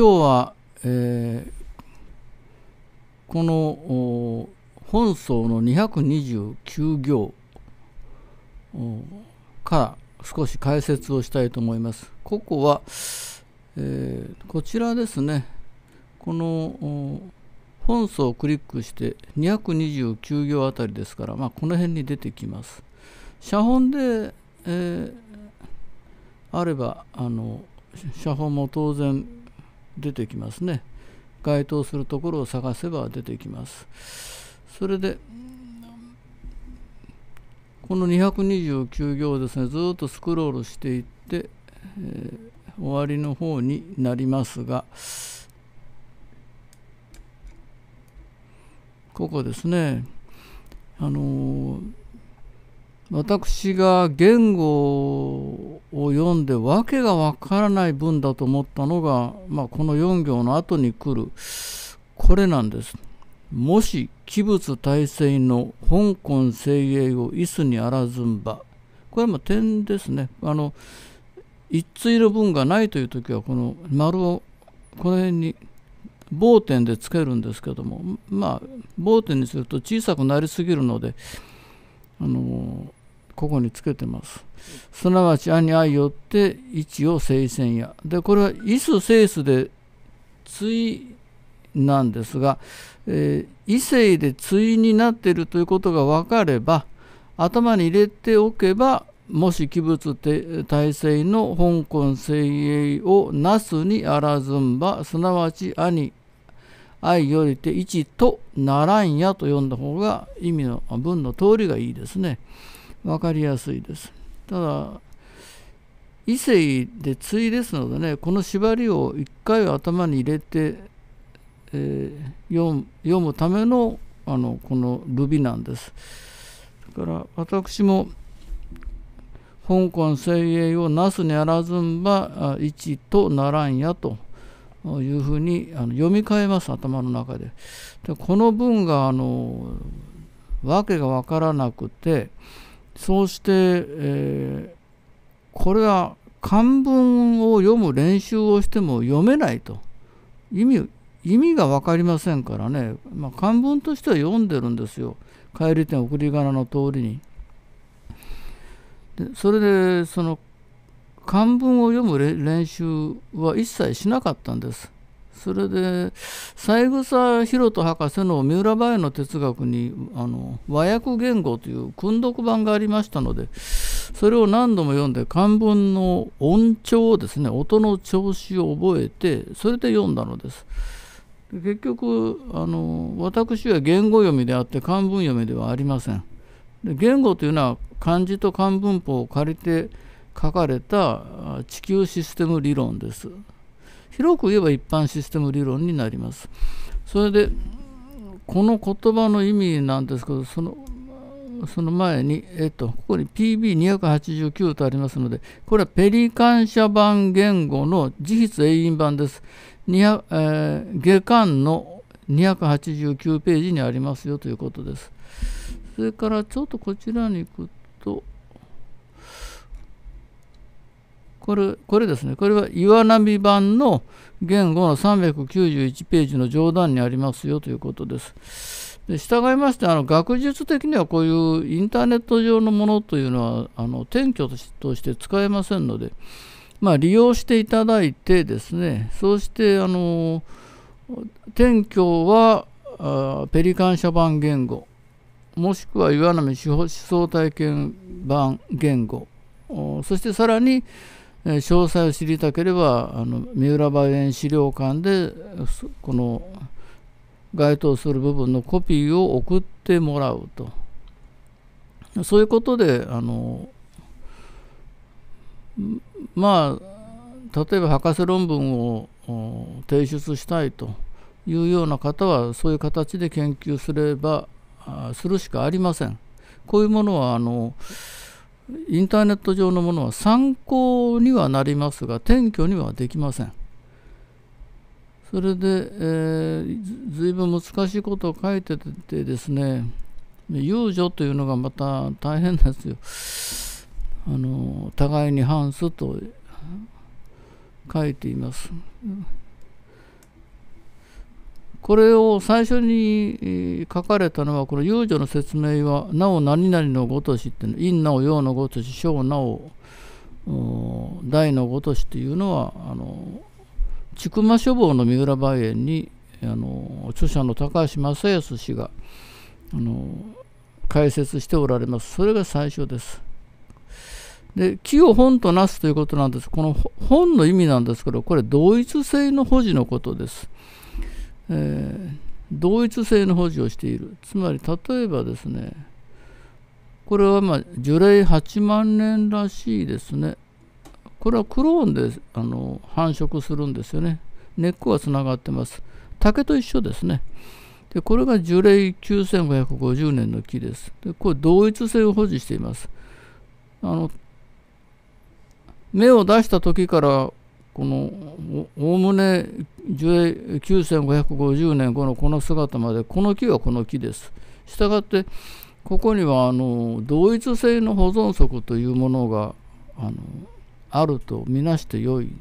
今日は、えー、この本草の229行から少し解説をしたいと思います。ここは、えー、こちらですね。この本草をクリックして229行あたりですから、まあ、この辺に出てきます。写本で、えー、あればあの写本も当然出てきますね該当するところを探せば出てきますそれでこの229行ですねずっとスクロールしていって、えー、終わりの方になりますがここですねあのー私が言語を読んで訳がわからない文だと思ったのが、まあ、この4行の後に来るこれなんです。もし器物体制の香港精鋭を椅子にあらずんばこれも点ですね。あの一対の文がないという時はこの丸をこの辺に棒点でつけるんですけどもまあ棒点にすると小さくなりすぎるのであのここにつけてます。すなわち、兄愛よって一を聖戦や。で、これは、イスセイスで対なんですが、えー、異性で対になっているということが分かれば、頭に入れておけば、もし器物体制の香港精鋭をなすにあらずんば、すなわち兄、愛よりて一とならんやと読んだ方が意味の文の通りがいいですね。分かりやすいです。ただ異性で対ですのでねこの縛りを1回頭に入れて、えー、読むためのあのこのルビなんです。だから私も香港精鋭をなすにあらずんば一とならんやというふうにあの読み替えます頭の中で。でこの文があの訳が分からなくて。そうして、えー、これは漢文を読む練習をしても読めないと意味意味が分かりませんからね、まあ、漢文としては読んでるんですよ帰り点送り仮名の通りに。でそれでその漢文を読む練習は一切しなかったんです。それで三枝博人博士の三浦バの哲学にあの和訳言語という訓読版がありましたのでそれを何度も読んで漢文の音調をですね音の調子を覚えてそれで読んだのです。結局あの私は言語読みであって漢文読みではありません。で言語というのは漢字と漢文法を借りて書かれた地球システム理論です。広く言えば一般システム理論になります。それでこの言葉の意味なんですけどそのその前に、えっと、ここに PB289 とありますので、これはペリカン社版言語の自筆英印版です。えー、下巻の289ページにありますよということです。それからちょっとこちらに行くと、これこれですね、これは岩波版の言語の391ページの上段にありますよということです。で従いましてあの、学術的にはこういうインターネット上のものというのは、あの転居として使えませんので、まあ、利用していただいてですね、そしてあの転居はあペリカン社版言語、もしくは岩波思想体験版言語、そしてさらに、詳細を知りたければあの三浦梅園資料館でこの該当する部分のコピーを送ってもらうとそういうことであのまあ例えば博士論文を提出したいというような方はそういう形で研究すればするしかありません。こういうものはあの、インターネット上のものは参考にはなりますが転居にはできませんそれで、えー、ずいぶん難しいことを書いててですね遊女というのがまた大変なんですよあの互いに反すと書いています。これを最初に書かれたのはこの遊女の説明はなお何々のごとしって陰なお陽のごとし小なお大のごとしっていうのはあの千曲書房の三浦梅園にあの著者の高橋正康氏があの解説しておられます。それが最初です。で木を本となすということなんですこの本の意味なんですけどこれ同一性の保持のことです。えー、同一性の保持をしているつまり例えばですねこれはまあ樹齢8万年らしいですねこれはクローンであの繁殖するんですよね根っこがつながってます竹と一緒ですねでこれが樹齢9550年の木ですでこれ同一性を保持していますあの芽を出した時からこのおおむね9550年後のこの姿までこの木はこの木です。したがってここにはあの同一性の保存則というものがあのあるとみなしてよい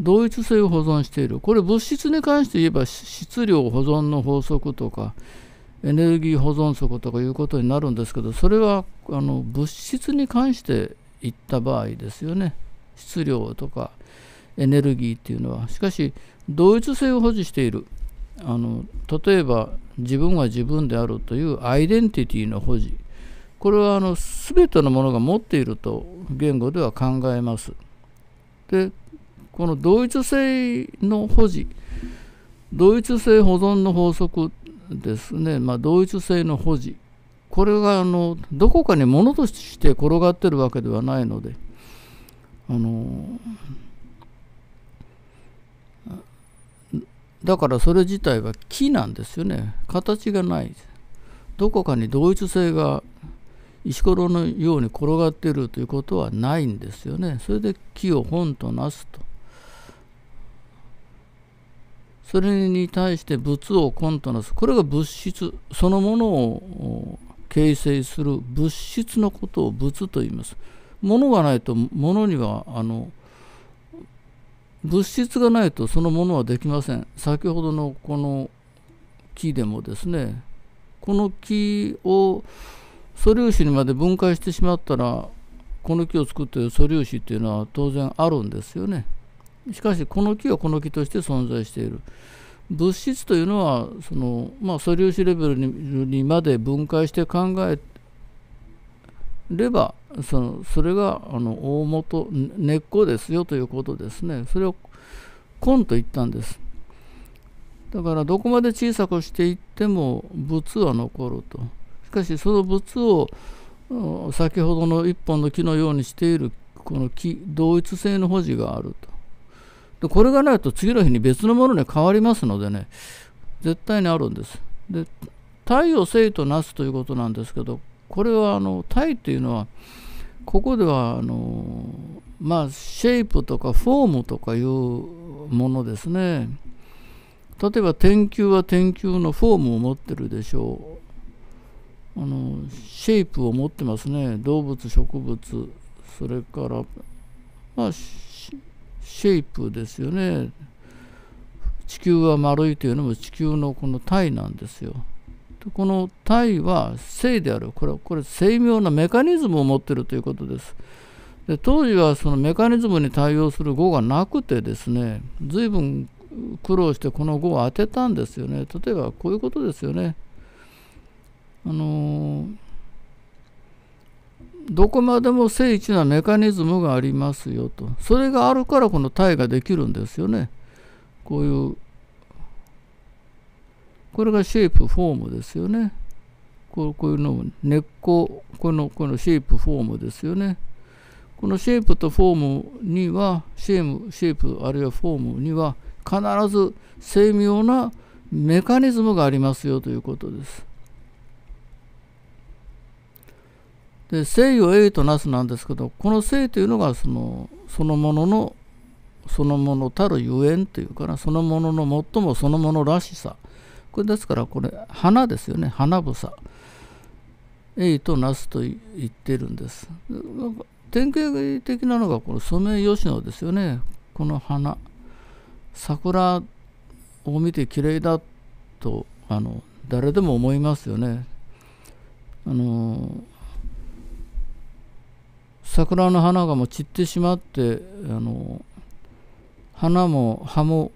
同一性を保存しているこれ物質に関して言えば質量保存の法則とかエネルギー保存則とかいうことになるんですけどそれはあの物質に関して言った場合ですよね質量とか。エネルギーっていうのはしかし同一性を保持しているあの例えば自分は自分であるというアイデンティティの保持これはあの全てのものが持っていると言語では考えます。でこの同一性の保持同一性保存の法則ですね、まあ、同一性の保持これがあのどこかにものとして転がってるわけではないのであのだからそれ自体は木なんですよね形がないどこかに同一性が石ころのように転がっているということはないんですよねそれで木を本となすとそれに対して物を根となすこれが物質そのものを形成する物質のことを物と言います物がないと物にはあの物質がないとそのものはできません先ほどのこの木でもですねこの木を素粒子にまで分解してしまったらこの木を作っている素粒子っていうのは当然あるんですよねしかしこの木はこの木として存在している物質というのはその、まあ、素粒子レベルにまで分解して考えればそのそれがあの大元根っこですよということですねそれを根と言ったんですだからどこまで小さくしていっても物は残るとしかしその物を先ほどの一本の木のようにしているこの木同一性の保持があるとでこれがないと次の日に別のものに変わりますのでね絶対にあるんですで太陽生となすということなんですけどこれはあのタイというのはここではあのまあシェイプとかフォームとかいうものですね例えば天球は天球のフォームを持ってるでしょうあのシェイプを持ってますね動物植物それからまあシェイプですよね地球は丸いというのも地球のこの体なんですよこの体は性であるこれはこれ精妙なメカニズムを持っているということですで当時はそのメカニズムに対応する語がなくてですね随分苦労してこの語を当てたんですよね例えばこういうことですよねあのー、どこまでも正一なメカニズムがありますよとそれがあるからこの体ができるんですよねこういうこれがシェイプ、フォームですよね。こうこういうのも根っこ、このこのシェイプ、フォームですよね。このシェイプとフォームには、シェイム、シェイプあるいはフォームには、必ず精妙なメカニズムがありますよということです。で性を栄となすなんですけどこの性というのがそのそのもののそのものたるゆえんというかなそのものの最もそのものらしさこれですからこれ花ですよね花房エイとナスと言ってるんです典型的なのがこのソメイヨシノですよねこの花桜を見て綺麗だとあの誰でも思いますよねあの桜の花がもう散ってしまってあの花も葉も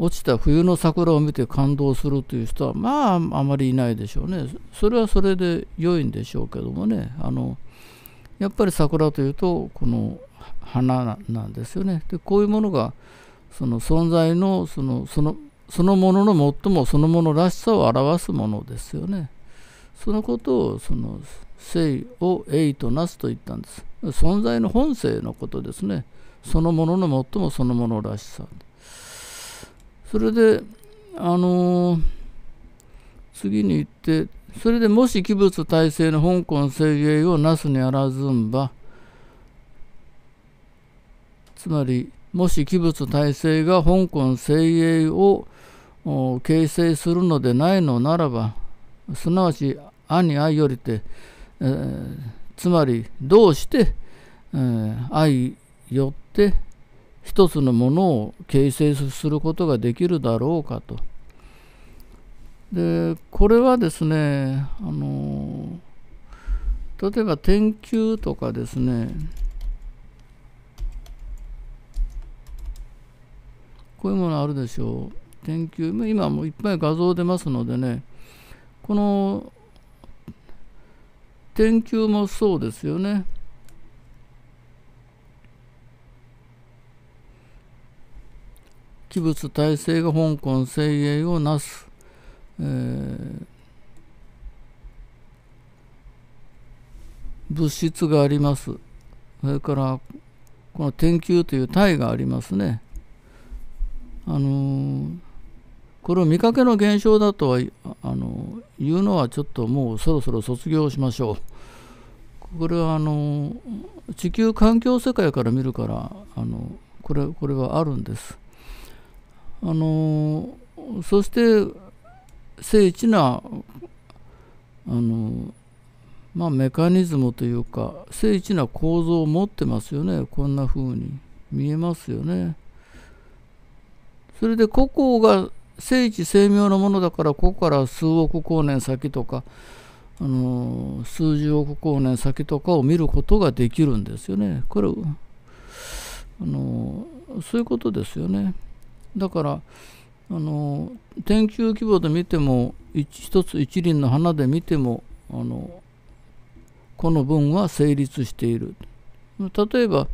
落ちた冬の桜を見て感動するという人はまああまりいないでしょうねそれはそれで良いんでしょうけどもねあのやっぱり桜というとこの花なんですよねでこういうものがその存在のそのそのそのものの最もそのものらしさを表すものですよねそのことをその性を栄となすと言ったんです存在の本性のことですねそのものの最もそのものらしさそれで、あのー、次に行って、それでもし器物体制の香港政芸をなすにあらずんば、つまり、もし器物体制が香港精鋭を形成するのでないのならば、すなわち兄愛よりて、えー、つまりどうして、えー、愛よって一つのものを形成することができるだろうかと。でこれはですねあの例えば天球とかですねこういうものあるでしょう天球今もいっぱい画像出ますのでねこの天球もそうですよね器物体制が香港精鋭をなす、えー、物質がありますそれからこの天球という体がありますねあのー、これを見かけの現象だとはあの言うのはちょっともうそろそろ卒業しましょうこれはあの地球環境世界から見るからあのこれこれはあるんですあのそして精緻なあの、まあ、メカニズムというか精緻な構造を持ってますよねこんな風に見えますよね。それで個々が精緻精妙なものだからここから数億光年先とかあの数十億光年先とかを見ることができるんですよね。これあのそういうことですよね。だからあの天球規模で見ても一つ一輪の花で見てもあのこの文は成立している例えば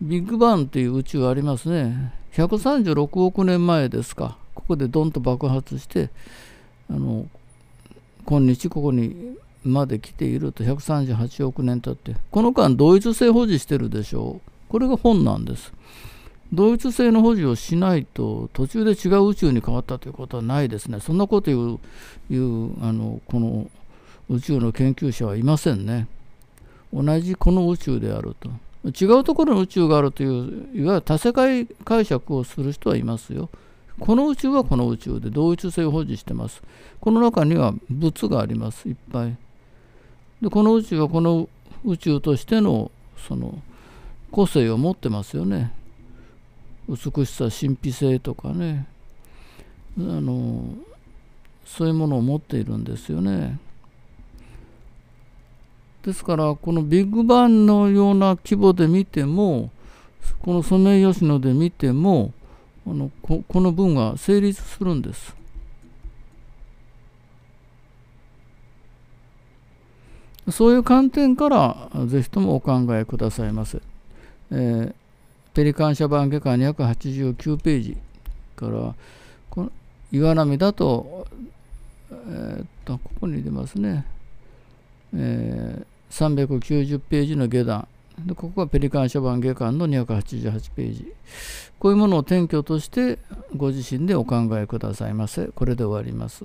ビッグバンという宇宙ありますね136億年前ですかここでドンと爆発してあの今日ここにまで来ていると138億年経ってこの間同一性保持してるでしょうこれが本なんです。同一性の保持をしないと途中で違う宇宙に変わったということはないですねそんなこと言ううあのこの宇宙の研究者はいませんね同じこの宇宙であると違うところの宇宙があるといういわゆる多世界解釈をする人はいますよこの宇宙はこの宇宙で同一性を保持してますこの中には物がありますいっぱいでこの宇宙はこの宇宙としてのその個性を持ってますよね美しさ神秘性とかねあのそういうものを持っているんですよね。ですからこのビッグバンのような規模で見てもこのソメイヨシノで見てもあのここの文が成立するんです。そういう観点からぜひともお考えくださいませ。えーペリカン社版下科289ページからこの岩波だと,、えー、っとここに出ますね、えー、390ページの下段でここがペリカン社版下巻の288ページこういうものを転居としてご自身でお考えくださいませこれで終わります